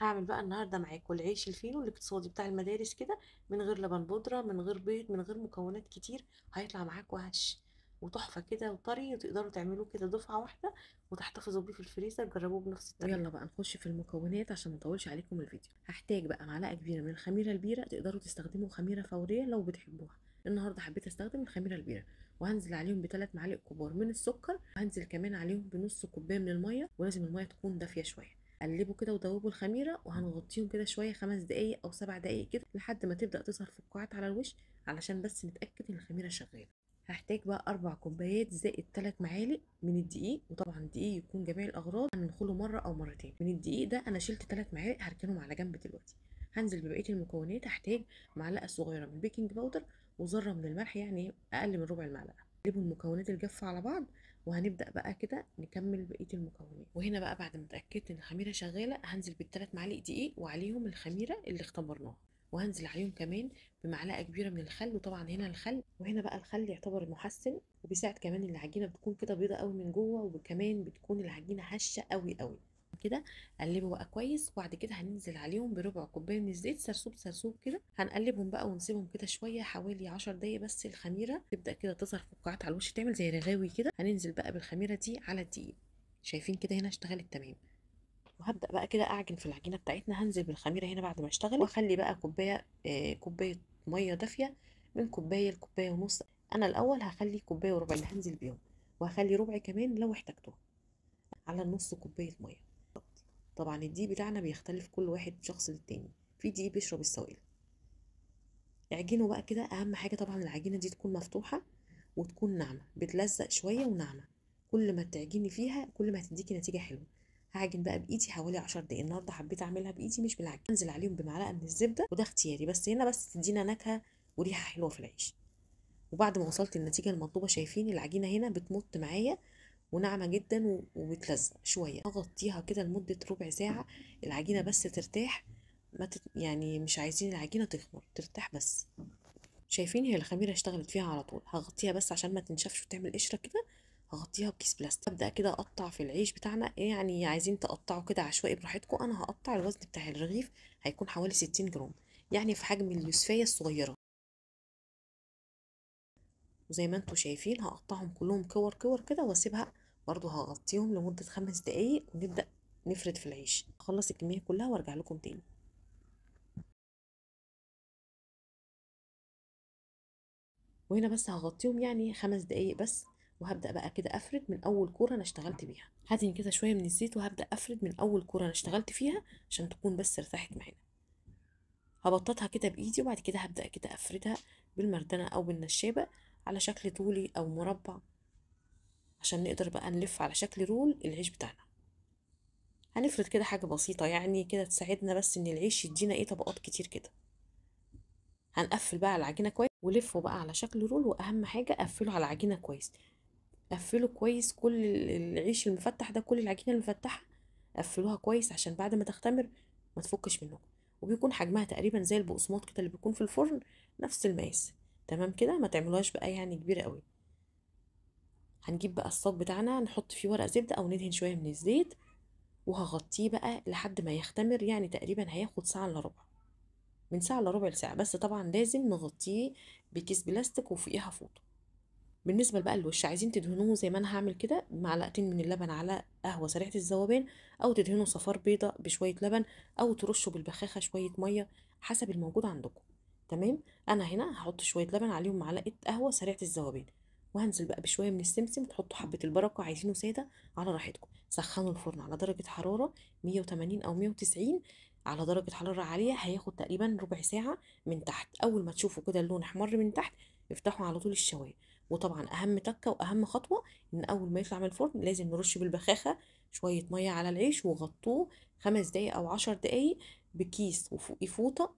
هعمل بقى النهارده معاكم العيش الفينو الاقتصادي بتاع المدارس كده من غير لبن بودره من غير بيض من غير مكونات كتير هيطلع معاكم وحش وتحفه كده وطري وتقدروا تعملوه كده دفعه واحده وتحتفظوا بيه في الفريزر جربوه بنفس الطريقه يلا بقى نخش في المكونات عشان ما اطولش عليكم الفيديو هحتاج بقى معلقه كبيره من الخميره البيره تقدروا تستخدموا خميره فوريه لو بتحبوها النهارده حبيت استخدم الخميره البيره وهنزل عليهم بثلاث معالق كبار من السكر وهنزل كمان عليهم بنص كوبايه من الميه ولازم الميه تكون دافيه شويه قلبه كده وذوبوا الخميره وهنغطيهم كده شويه خمس دقايق او سبع دقايق كده لحد ما تبدا تظهر فقاعات على الوش علشان بس نتاكد ان الخميره شغاله هحتاج بقى اربع كوبايات زائد ثلاث معالق من الدقيق وطبعا الدقيق يكون جميع الاغراض هندخله مره او مرتين من الدقيق ده انا شلت ثلاث معالق هركنهم على جنب دلوقتي هنزل ببقيه المكونات هحتاج معلقه صغيره من البيكنج باودر وذره من الملح يعني اقل من ربع المعلقه اقلبوا المكونات الجافه على بعض وهنبدا بقى كده نكمل بقيه المكونات وهنا بقى بعد ما اتاكدت ان الخميره شغاله هنزل بالثلاث معالق دقيق وعليهم الخميره اللي اختبرناها وهنزل عليهم كمان بمعلقه كبيره من الخل وطبعا هنا الخل وهنا بقى الخل يعتبر محسن وبيساعد كمان العجينه بتكون كده بيضه قوي من جوه وكمان بتكون العجينه هشه قوي قوي كده قلبوا بقى كويس وبعد كده هننزل عليهم بربع كوبايه من الزيت سرسوب سرسوب كده هنقلبهم بقى ونسيبهم كده شويه حوالي 10 دقايق بس الخميره تبدا كده تظهر فقاعات على الوش تعمل زي رغاوي كده هننزل بقى بالخميره دي على الدقيق شايفين كده هنا اشتغلت تمام وهبدا بقى كده اعجن في العجينه بتاعتنا هنزل بالخميره هنا بعد ما اشتغل واخلي بقى كوبايه آه كوبايه ميه دافيه من كوبايه لكوبايه ونص انا الاول هخلي كوبايه وربع اللي هنزل بيهم وهخلي ربع كمان لو احتاجتهم على نص كوبايه ميه طبعا الدي بتاعنا بيختلف كل واحد شخص للتاني في دي بيشرب السوائل عجينه بقى كده اهم حاجه طبعا العجينه دي تكون مفتوحه وتكون ناعمه بتلزق شويه وناعمه كل ما تعجني فيها كل ما هتديكي نتيجه حلوه هعجن بقى بايدي حوالي 10 دقايق النهارده حبيت اعملها بايدي مش بالعجين انزل عليهم بمعلقه من الزبده وده اختياري بس هنا بس تدينا نكهه وريحه حلوه في العيش وبعد ما وصلت النتيجه المطلوبه شايفين العجينه هنا بتمط معايا وناعمه جدا ومتلزقه شويه اغطيها كده لمده ربع ساعه العجينه بس ترتاح ما تت... يعني مش عايزين العجينه تخمر ترتاح بس شايفين هي الخميره اشتغلت فيها على طول هغطيها بس عشان ما تنشفش وتعمل قشره كده هغطيها بكيس بلاستيك ابدا كده اقطع في العيش بتاعنا إيه يعني عايزين تقطعوا كده عشوائي براحتكم انا هقطع الوزن بتاع الرغيف هيكون حوالي 60 جرام يعني في حجم اليوسفيه الصغيره وزي ما انتم شايفين هقطعهم كلهم كور كور كده واسيبها برضو هغطيهم لمدة خمس دقايق ونبدأ نفرد في العيش اخلص الكمية كلها وارجع لكم تاني وهنا بس هغطيهم يعني خمس دقايق بس وهبدا بقى كده افرد من اول كوره انا اشتغلت بيها هدهن كده شويه من الزيت وهبدا افرد من اول كوره انا اشتغلت فيها عشان تكون بس ارتاحت معانا هبططها كده بايدي وبعد كده هبدا كده افردها بالمردنه او بالنشابه على شكل طولي او مربع عشان نقدر بقى نلف على شكل رول العيش بتاعنا هنفرد كده حاجة بسيطة يعني كده تساعدنا بس ان العيش يدينا ايه طبقات كتير كده هنقفل بقى العجينة كويس ولفه بقى على شكل رول واهم حاجة قفله على العجينة كويس قفله كويس كل العيش المفتح ده كل العجينة المفتحة قفلوها كويس عشان بعد ما تختمر ما تفكش منكم وبيكون حجمها تقريبا زي البقسماط كده اللي بيكون في الفرن نفس المقاس تمام كده ما تعملوهاش بقى يعني كبيرة قوي هنجيب بقى الصاج بتاعنا نحط فيه ورق زبدة أو ندهن شوية من الزيت وهغطيه بقى لحد ما يختمر يعني تقريبا هياخد ساعة إلا ربع من ساعة إلا ربع لساعة بس طبعا لازم نغطيه بكيس بلاستيك وفوقيها فوطة بالنسبة بقى للوش عايزين تدهنوه زي ما أنا هعمل كده معلقتين من اللبن على قهوة سريعة الذوبان أو تدهنوا صفار بيضة بشوية لبن أو ترشوا بالبخاخة شوية مية حسب الموجود عندكم تمام أنا هنا هحط شوية لبن عليهم معلقة قهوة سريعة الذوبان وهنزل بقى بشويه من السمسم تحطوا حبه البركه عايزينه ساده على راحتكم سخنوا الفرن على درجه حراره 180 او 190 على درجه حراره عاليه هياخد تقريبا ربع ساعه من تحت اول ما تشوفوا كده اللون احمر من تحت افتحوا على طول الشوايه وطبعا اهم تكه واهم خطوه ان اول ما يطلع من الفرن لازم نرش بالبخاخه شويه ميه على العيش وغطوه خمس دقايق او عشر دقايق بكيس وفوقيه فوطه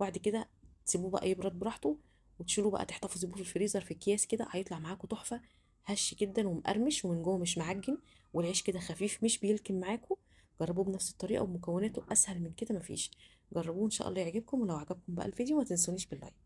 وبعد كده تسيبوه بقى يبرد براحته وتشيلوه بقى تحتفظي بيه في الفريزر في اكياس كده هيطلع معاكم تحفه هش جدا ومقرمش ومن جوه مش معجن والعيش كده خفيف مش بيلكم معاكم جربوه بنفس الطريقه ومكوناته اسهل من كده مفيش جربوه ان شاء الله يعجبكم ولو عجبكم بقى الفيديو ما تنسونيش باللايك